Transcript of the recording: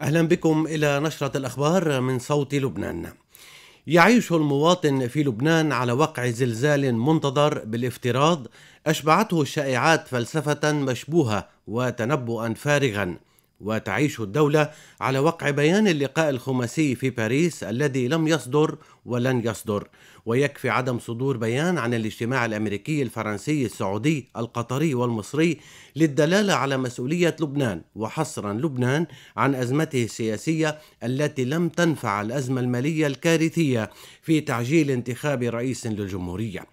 أهلا بكم إلى نشرة الأخبار من صوت لبنان يعيش المواطن في لبنان على وقع زلزال منتظر بالافتراض أشبعته الشائعات فلسفة مشبوهة وتنبؤا فارغا وتعيش الدولة على وقع بيان اللقاء الخماسي في باريس الذي لم يصدر ولن يصدر ويكفي عدم صدور بيان عن الاجتماع الأمريكي الفرنسي السعودي القطري والمصري للدلالة على مسؤولية لبنان وحصرا لبنان عن أزمته السياسية التي لم تنفع الأزمة المالية الكارثية في تعجيل انتخاب رئيس للجمهورية